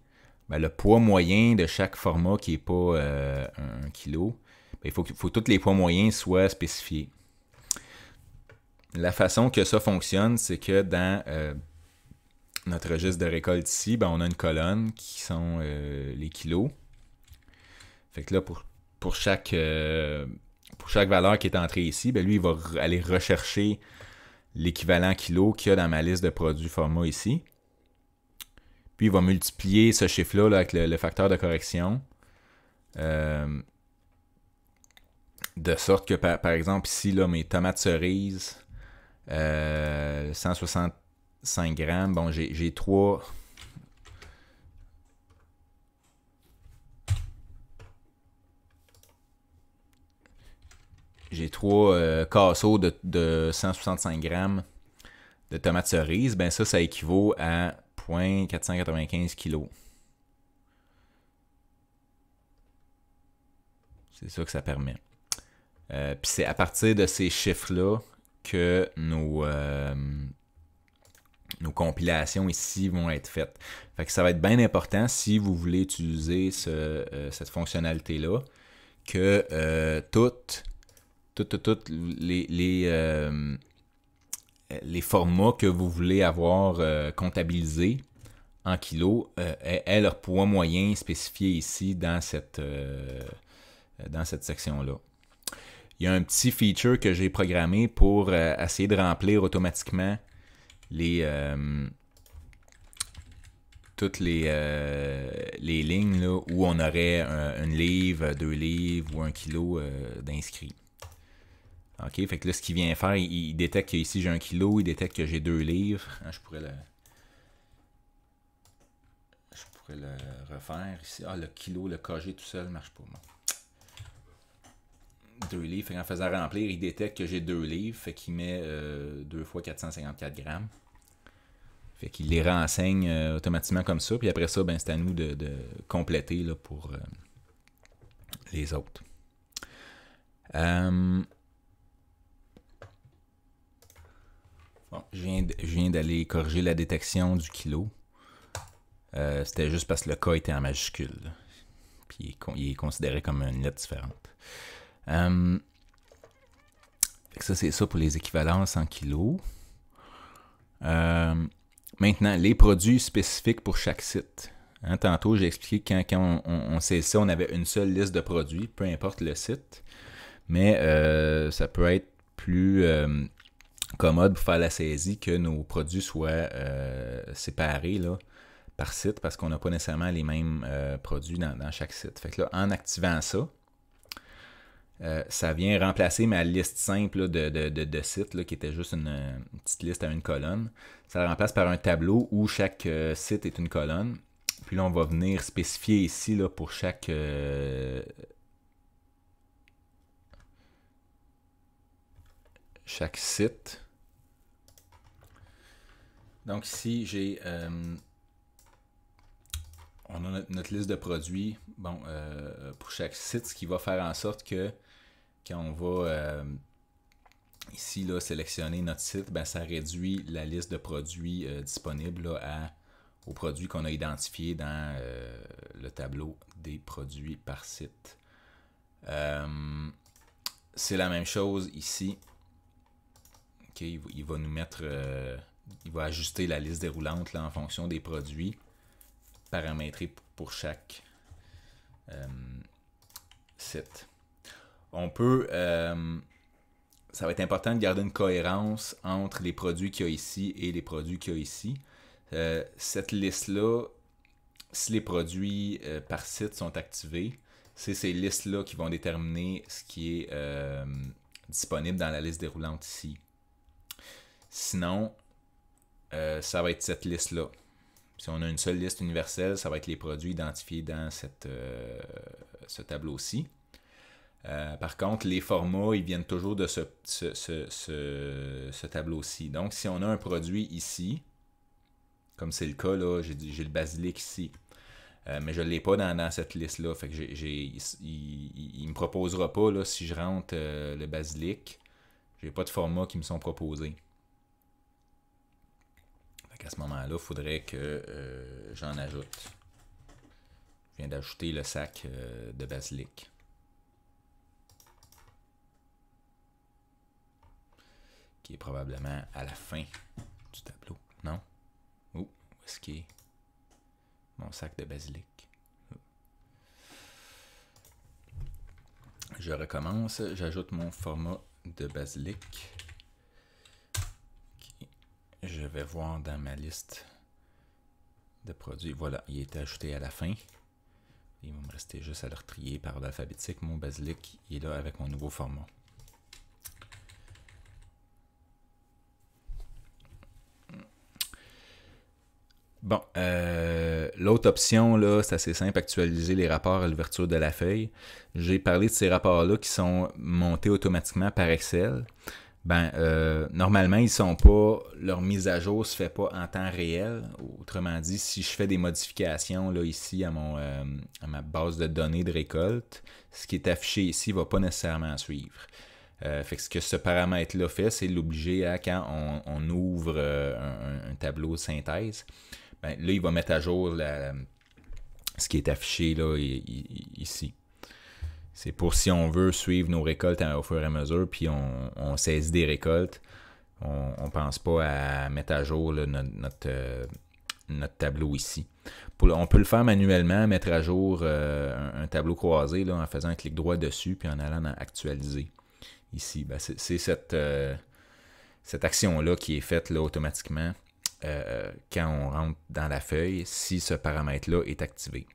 ben, le poids moyen de chaque format qui n'est pas un, kilo, ben, il faut que faut tous les poids moyens soient spécifiés. La façon que ça fonctionne, c'est que dans notre registre de récolte ici, ben, on a une colonne qui sont euh, les kilos. Fait que là, pour, pour, chaque, euh, pour chaque valeur qui est entrée ici, ben lui, il va aller rechercher l'équivalent kilo qu'il y a dans ma liste de produits format ici. Puis il va multiplier ce chiffre-là avec le, facteur de correction. Euh, de sorte que, par, exemple, ici, là, mes tomates cerises, 160 5 grammes. Bon, j'ai trois... J'ai trois euh, casseaux de, 165 grammes de tomates cerises. Ben ça, ça équivaut à 0.495 kg. C'est ça que ça permet. Euh, puis c'est à partir de ces chiffres-là que nos, euh, nos compilations ici vont être faites. Fait que ça va être bien important si vous voulez utiliser euh, cette fonctionnalité-là que euh, toutes, toutes, les, euh, les, formats que vous voulez avoir euh, comptabilisés en kilos aient leur poids moyen spécifié ici dans cette, dans cette section-là il y a un petit feature que j'ai programmé pour essayer de remplir automatiquement les euh, toutes les, euh, les lignes là, où on aurait un, livre, deux livres ou un kilo euh, d'inscrits. OK, fait que là, ce qu'il vient faire, il, détecte que ici j'ai un kilo, il détecte que j'ai deux livres. Ah, je pourrais le. Je pourrais refaire ici. Ah, le kilo, le KG tout seul marche pas. Moi deux livres. en faisant remplir, il détecte que j'ai deux livres. Fait qu'il met euh, deux fois 454 grammes. Fait qu'il les renseigne euh, automatiquement comme ça. Puis après ça, ben, c'est à nous de, compléter là, pour euh, les autres. je viens d'aller corriger la détection du kilo. C'était juste parce que le cas était en majuscule. Puis est, il est considéré comme une lettre différente. Euh, ça, c'est ça pour les équivalences en kilos. Euh, maintenant, les produits spécifiques pour chaque site. Hein, tantôt, j'ai expliqué que quand, on, on, on ça, on avait une seule liste de produits, peu importe le site. Mais euh, ça peut être plus commode pour faire la saisie que nos produits soient séparés là, par site parce qu'on n'a pas nécessairement les mêmes produits dans, chaque site. Fait là, en activant ça, euh, ça vient remplacer ma liste simple de, de, sites, qui était juste une, petite liste à une colonne. Ça la remplace par un tableau où chaque euh, site est une colonne. Puis là, on va venir spécifier ici là, pour chaque... Euh, chaque site. Donc ici, j'ai... on a notre, liste de produits bon, pour chaque site, ce qui va faire en sorte que quand on va euh, ici là, sélectionner notre site, ben, ça réduit la liste de produits euh, disponibles aux produits qu'on a identifiés dans euh, le tableau des produits par site. C'est la même chose ici. il, va, nous mettre, il va ajuster la liste déroulante en fonction des produits paramétrés pour chaque site on peut. Euh, ça va être important de garder une cohérence entre les produits qu'il y a ici et les produits qu'il y a ici. Euh, cette liste-là, si les produits euh, par site sont activés, c'est ces listes-là qui vont déterminer ce qui est disponible dans la liste déroulante ici. Sinon, ça va être cette liste-là. Si on a une seule liste universelle, ça va être les produits identifiés dans ce tableau-ci. Euh, par contre, les formats, ils viennent toujours de ce, tableau-ci. Donc, si on a un produit ici, comme c'est le cas, là, j'ai le basilic ici, euh, mais je ne l'ai pas dans, cette liste-là. il ne me proposera pas si je rentre euh, le basilic. je n'ai pas de formats qui me sont proposés. à ce moment-là, il faudrait que j'en ajoute. Je viens d'ajouter le sac de basilic. qui est probablement à la fin du tableau, non? où est-ce qui est? Mon sac de basilic. Je recommence, j'ajoute mon format de basilic. Je vais voir dans ma liste de produits. Voilà, il est ajouté à la fin. Il va me rester juste à le trier par l'alphabétique. Mon basilic, il est là avec mon nouveau format. Bon, euh, l'autre option, là, c'est assez simple, actualiser les rapports à l'ouverture de la feuille. J'ai parlé de ces rapports-là qui sont montés automatiquement par Excel. Ben, euh, normalement, ils sont pas. Leur mise à jour se fait pas en temps réel. Autrement dit, si je fais des modifications là, ici à, mon, euh, ma base de données de récolte, ce qui est affiché ici ne va pas nécessairement suivre. fait que ce que ce paramètre-là fait, c'est l'obliger à quand on, ouvre un, un, tableau de synthèse, ben, là, il va mettre à jour ce qui est affiché là, ici. C'est pour si on veut suivre nos récoltes au fur et à mesure, puis on, saisit des récoltes. On ne pense pas à mettre à jour euh, notre, tableau ici. on peut le faire manuellement, mettre à jour euh, un, tableau croisé en faisant un clic droit dessus, puis en allant dans Actualiser. Ici, ben, c'est euh, cette, action-là qui est faite automatiquement euh, quand on rentre dans la feuille si ce paramètre-là est activé.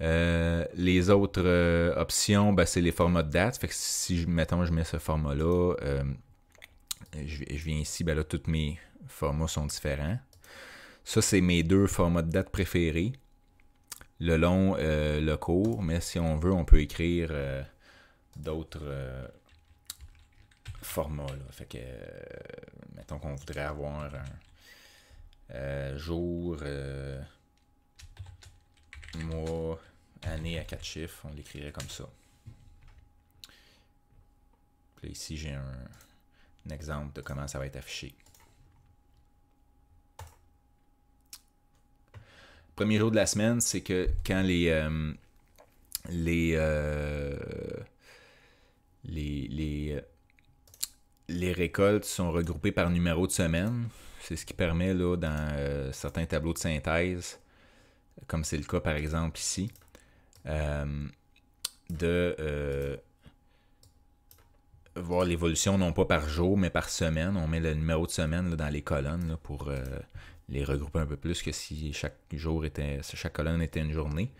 Euh, les autres euh, options, ben, c'est les formats de date. si, mettons, je mets ce format-là, je, viens ici, ben là, tous mes formats sont différents. Ça, c'est mes deux formats de date préférés. Le long, le court, mais si on veut, on peut écrire d'autres format. Fait que, euh, mettons qu'on voudrait avoir un euh, jour, euh, mois, année à quatre chiffres, on l'écrirait comme ça. ici, j'ai un, exemple de comment ça va être affiché. premier jour de la semaine, c'est que quand les les, les les récoltes sont regroupées par numéro de semaine. C'est ce qui permet là, dans euh, certains tableaux de synthèse, comme c'est le cas par exemple ici, euh, de euh, voir l'évolution non pas par jour, mais par semaine. On met le numéro de semaine dans les colonnes pour les regrouper un peu plus que si chaque jour était, chaque colonne était une journée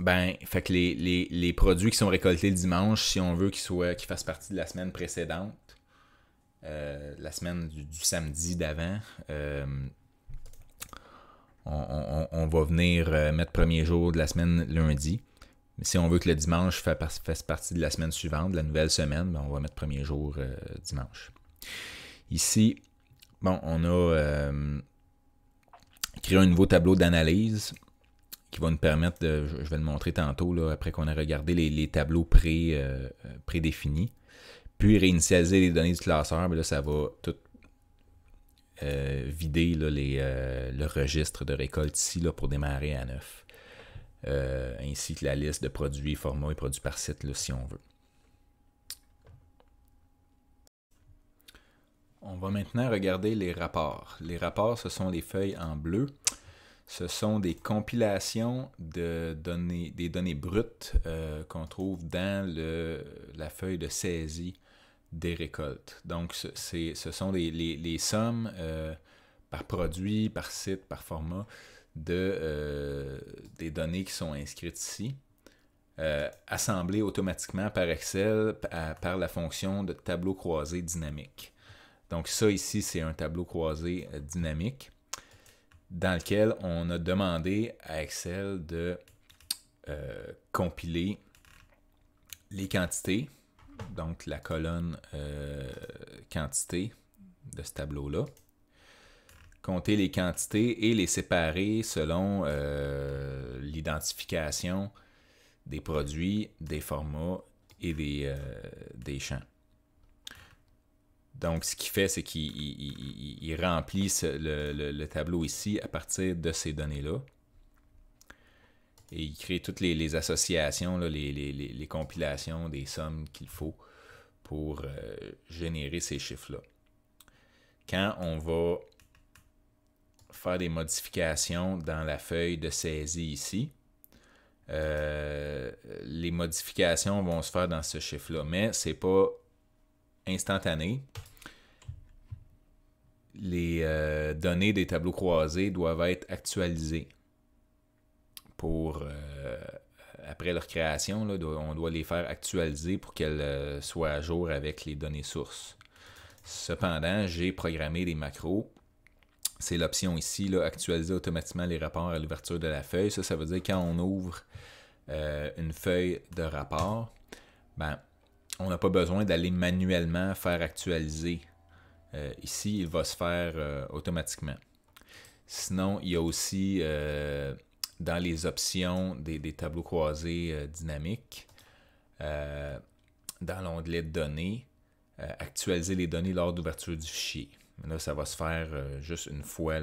ben, fait que les, produits qui sont récoltés le dimanche, si on veut qu'ils soient qu'ils fassent partie de la semaine précédente, euh, la semaine du, samedi d'avant, euh, on, va venir euh, mettre premier jour de la semaine lundi. Si on veut que le dimanche fasse partie de la semaine suivante, de la nouvelle semaine, ben, on va mettre premier jour dimanche. Ici, bon, on a créé un nouveau tableau d'analyse qui va nous permettre de, je vais le montrer tantôt, là, après qu'on a regardé les, tableaux pré, euh, prédéfinis, puis réinitialiser les données du classeur, ben ça va tout euh, vider euh, le registre de récolte ici là, pour démarrer à neuf, ainsi que la liste de produits, formats et produits par site là, si on veut. On va maintenant regarder les rapports. Les rapports, ce sont les feuilles en bleu ce sont des compilations de données, des données brutes euh, qu'on trouve dans la feuille de saisie des récoltes. Donc, ce, sont les, sommes euh, par produit, par site, par format euh, des données qui sont inscrites ici, assemblées automatiquement par Excel par la fonction de tableau croisé dynamique. Donc, ça ici, c'est un tableau croisé dynamique dans lequel on a demandé à Excel de euh, compiler les quantités, donc la colonne euh, quantité de ce tableau-là, compter les quantités et les séparer selon euh, l'identification des produits, des formats et des, des champs. Donc, ce qu'il fait, c'est qu'il remplit le, tableau ici à partir de ces données-là. Et il crée toutes les, associations, les, compilations des sommes qu'il faut pour euh, générer ces chiffres-là. Quand on va faire des modifications dans la feuille de saisie ici, euh, les modifications vont se faire dans ce chiffre-là, mais ce n'est pas instantané les euh, données des tableaux croisés doivent être actualisées pour euh, après leur création, on doit les faire actualiser pour qu'elles euh, soient à jour avec les données sources. Cependant, j'ai programmé des macros. C'est l'option ici, là, actualiser automatiquement les rapports à l'ouverture de la feuille. Ça, ça veut dire quand on ouvre une feuille de rapport, ben, on n'a pas besoin d'aller manuellement faire actualiser euh, ici, il va se faire euh, automatiquement. Sinon, il y a aussi euh, dans les options des, tableaux croisés dynamiques, dans l'onglet Données, actualiser les données lors d'ouverture du fichier. Là, ça va se faire juste une fois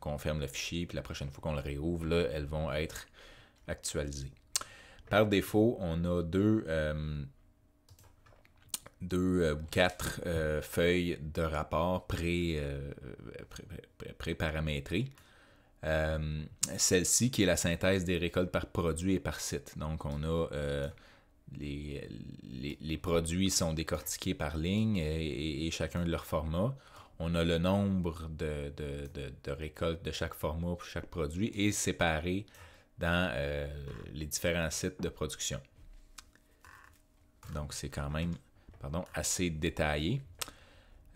qu'on ferme le fichier, puis la prochaine fois qu'on le réouvre, là, elles vont être actualisées. Par défaut, on a deux, deux euh, ou quatre euh, feuilles de rapport pré, euh, paramétrées Celle-ci qui est la synthèse des récoltes par produit et par site. Donc on a les, les, les, produits sont décortiqués par ligne et, chacun de leur format. On a le nombre de, de récoltes de chaque format pour chaque produit et séparé dans les différents sites de production. Donc c'est quand même assez détaillé.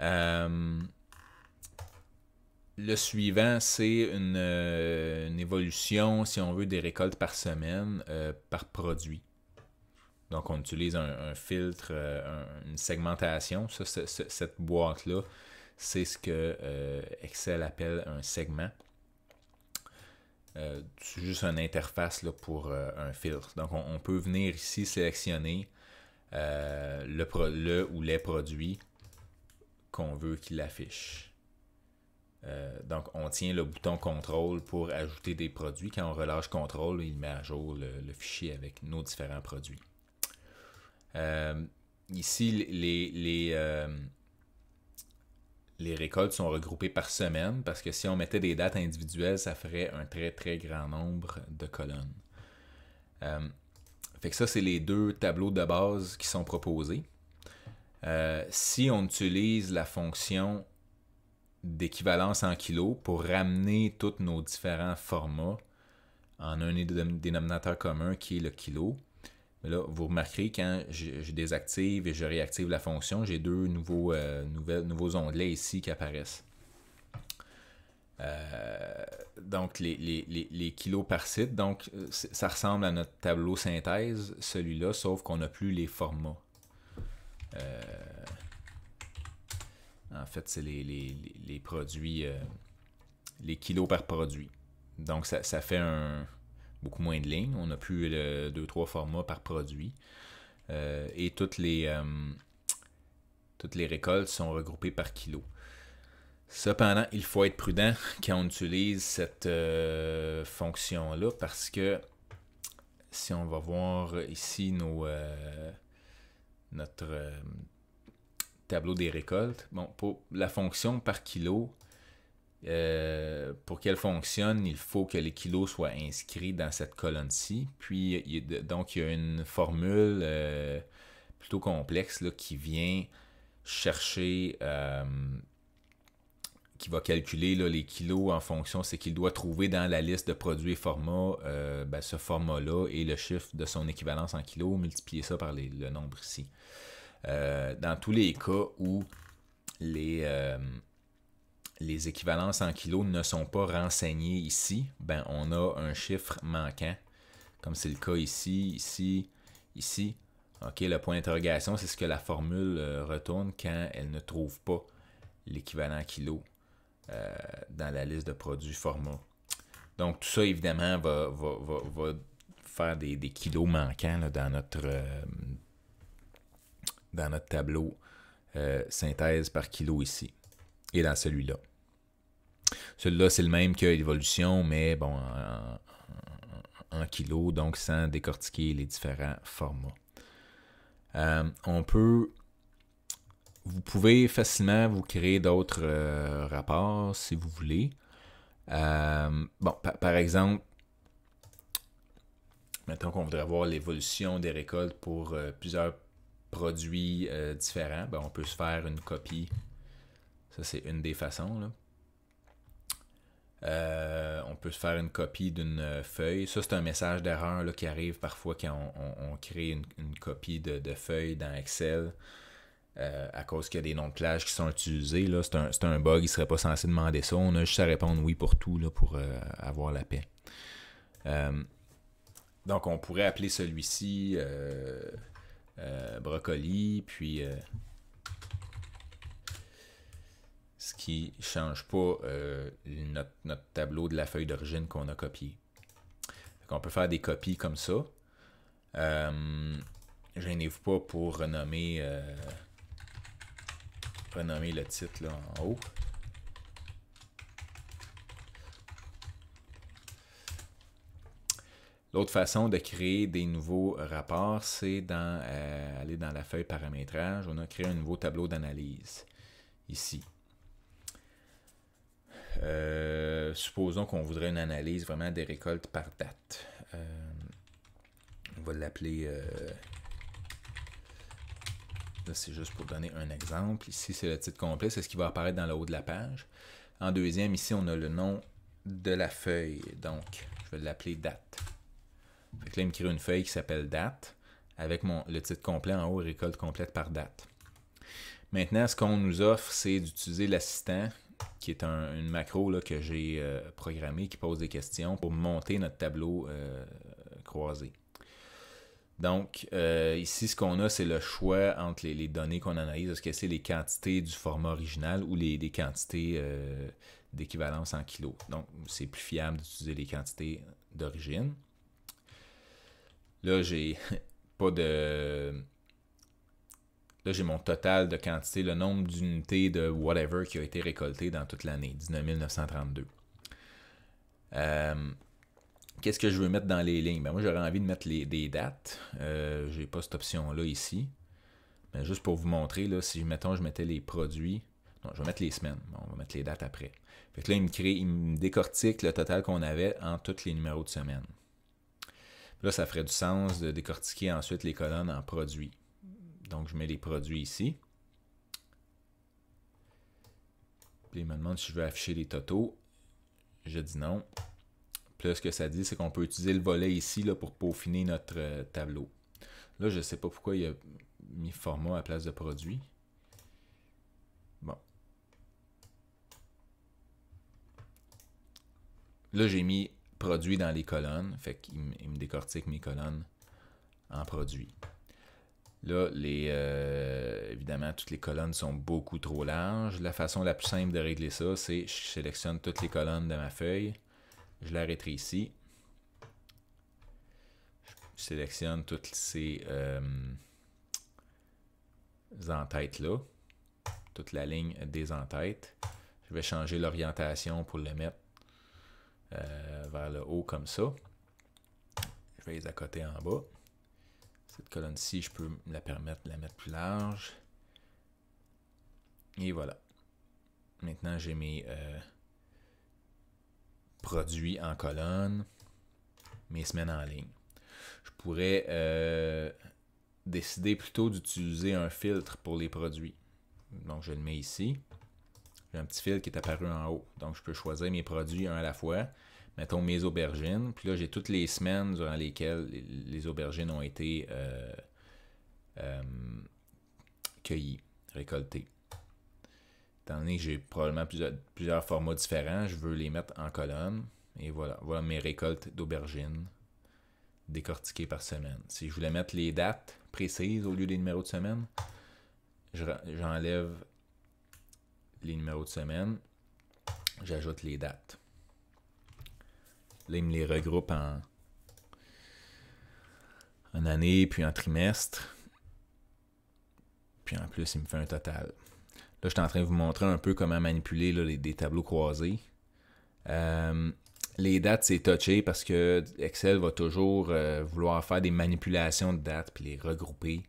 Euh, le suivant, c'est euh, une, évolution, si on veut, des récoltes par semaine, euh, par produit. Donc, on utilise un, filtre, une segmentation. cette boîte-là, c'est ce que Excel appelle un segment. c'est juste une interface là, pour un filtre. Donc, on, peut venir ici sélectionner euh, le, pro ou les produits qu'on veut qu'il affiche. Euh, donc, on tient le bouton contrôle pour ajouter des produits. Quand on relâche contrôle, il met à jour le, fichier avec nos différents produits. Euh, ici, les, les, les récoltes sont regroupées par semaine parce que si on mettait des dates individuelles, ça ferait un très très grand nombre de colonnes. Fait que ça, c'est les deux tableaux de base qui sont proposés. Euh, si on utilise la fonction d'équivalence en kilos pour ramener tous nos différents formats en un dénominateur commun qui est le kilo, vous remarquerez quand je, désactive et je réactive la fonction, j'ai deux nouveaux, euh, nouveaux onglets ici qui apparaissent. Euh, donc, les, kilos par site. Donc, euh, ça ressemble à notre tableau synthèse, celui-là, sauf qu'on n'a plus les formats. Euh, en fait, c'est les, produits, les kilos par produit. Donc, ça, fait un, beaucoup moins de lignes. On n'a plus 2-3 formats par produit. et toutes les, toutes les récoltes sont regroupées par kilos Cependant, il faut être prudent quand on utilise cette euh, fonction-là parce que si on va voir ici nos, euh, notre euh, tableau des récoltes, bon, pour la fonction par kilo, pour qu'elle fonctionne, il faut que les kilos soient inscrits dans cette colonne-ci. Puis, il a, donc, il y a une formule plutôt complexe là, qui vient chercher qui va calculer les kilos en fonction, c'est qu'il doit trouver dans la liste de produits et formats euh, ben, ce format-là et le chiffre de son équivalence en kilos, multiplier ça par le nombre ici. Euh, dans tous les cas où les, euh, les équivalences en kilos ne sont pas renseignées ici, ben, on a un chiffre manquant, comme c'est le cas ici, ici, ici. OK, le point d'interrogation, c'est ce que la formule retourne quand elle ne trouve pas l'équivalent kilos euh, dans la liste de produits formats. Donc, tout ça, évidemment, va, faire des, kilos manquants euh, dans, notre, tableau euh, synthèse par kilo ici et dans celui-là. Celui-là, c'est le même que l'évolution, mais bon, en, kilo kilos, donc sans décortiquer les différents formats. on peut vous pouvez facilement vous créer d'autres euh, rapports si vous voulez. Euh, bon, par, exemple, maintenant qu'on voudrait voir l'évolution des récoltes pour euh, plusieurs produits différents, ben, on peut se faire une copie. Ça, c'est une des façons. on peut se faire une copie d'une feuille. Ça, c'est un message d'erreur qui arrive parfois quand on, crée une, copie de, de, feuille dans Excel. Euh, à cause qu'il y a des noms de plages qui sont utilisés. c'est, un, un bug, il serait pas censé demander ça. On a juste à répondre oui pour tout là, pour euh, avoir la paix. Euh, donc on pourrait appeler celui-ci brocoli, puis ce qui ne change pas notre, tableau de la feuille d'origine qu'on a copié. On peut faire des copies comme ça. Euh, Gênez-vous pas pour renommer renommer le titre là, en haut. L'autre façon de créer des nouveaux rapports, c'est d'aller euh, aller dans la feuille paramétrage. On a créé un nouveau tableau d'analyse ici. Euh, supposons qu'on voudrait une analyse vraiment des récoltes par date. Euh, on va l'appeler c'est juste pour donner un exemple. Ici, c'est le titre complet, c'est ce qui va apparaître dans le haut de la page. En deuxième, ici, on a le nom de la feuille. Donc, je vais l'appeler date. Donc là, il me crée une feuille qui s'appelle date, avec mon, le titre complet en haut, récolte complète par date. Maintenant, ce qu'on nous offre, c'est d'utiliser l'assistant, qui est un, une macro que j'ai euh, programmé, programmée, qui pose des questions pour monter notre tableau euh, croisé. Donc, euh, ici, ce qu'on a, c'est le choix entre les, données qu'on analyse. Est-ce que c'est les quantités du format original ou les, quantités euh, d'équivalence en kilos? Donc, c'est plus fiable d'utiliser les quantités d'origine. Là, j'ai pas de. Là, j'ai mon total de quantité, le nombre d'unités de whatever qui a été récolté dans toute l'année, 19 932. Euh, Qu'est-ce que je veux mettre dans les lignes? Ben, moi, j'aurais envie de mettre des dates. Euh, je n'ai pas cette option-là ici. Mais ben, juste pour vous montrer, là, si mettons, je mettais les produits. Non, je vais mettre les semaines. on va mettre les dates après. Fait là, il me, crée, il me décortique le total qu'on avait en tous les numéros de semaine. là, ça ferait du sens de décortiquer ensuite les colonnes en produits. Donc, je mets les produits ici. il me demande si je veux afficher les totaux. Je dis non. Plus là, ce que ça dit, c'est qu'on peut utiliser le volet ici là, pour peaufiner notre euh, tableau. Là, je ne sais pas pourquoi il a mis format à place de produit. Bon. Là, j'ai mis produit dans les colonnes. Fait qu'il me décortique mes colonnes en produit. Là, les, euh, évidemment, toutes les colonnes sont beaucoup trop larges. La façon la plus simple de régler ça, c'est je sélectionne toutes les colonnes de ma feuille. Je l'arrêterai ici. Je sélectionne toutes ces euh, entêtes-là, toute la ligne des entêtes. Je vais changer l'orientation pour le mettre euh, vers le haut comme ça. Je vais les accoter en bas. Cette colonne-ci, je peux la permettre de la mettre plus large. Et voilà. Maintenant, j'ai mes... Euh, produits en colonne, mes semaines en ligne. Je pourrais euh, décider plutôt d'utiliser un filtre pour les produits. Donc je le mets ici. J'ai un petit filtre qui est apparu en haut. Donc je peux choisir mes produits un à la fois. Mettons mes aubergines. Puis là, j'ai toutes les semaines durant lesquelles les aubergines ont été euh, euh, cueillies, récoltées étant donné que j'ai probablement plusieurs, plusieurs, formats différents, je veux les mettre en colonne. Et voilà, voilà mes récoltes d'aubergines décortiquées par semaine. Si je voulais mettre les dates précises au lieu des numéros de semaine, j'enlève les numéros de semaine, j'ajoute les dates. Là, il me les regroupe en, en année, puis en trimestre. Puis en plus, il me fait un total. Là, je suis en train de vous montrer un peu comment manipuler les, des tableaux croisés. Euh, les dates, c'est touché parce que Excel va toujours euh, vouloir faire des manipulations de dates puis les regrouper.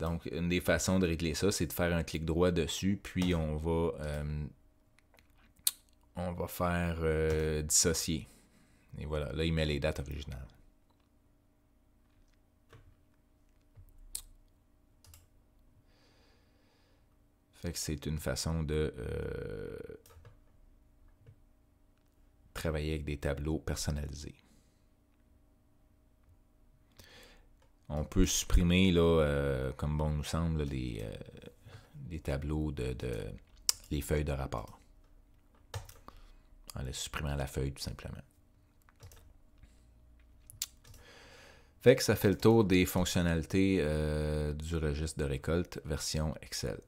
Donc, une des façons de régler ça, c'est de faire un clic droit dessus, puis on va, euh, on va faire dissocier. Et voilà, là, il met les dates originales. Fait c'est une façon de euh, travailler avec des tableaux personnalisés. On peut supprimer, là, euh, comme bon nous semble, euh, les, tableaux de, les feuilles de rapport. En les supprimant la feuille, tout simplement. Fait que ça fait le tour des fonctionnalités du registre de récolte version Excel.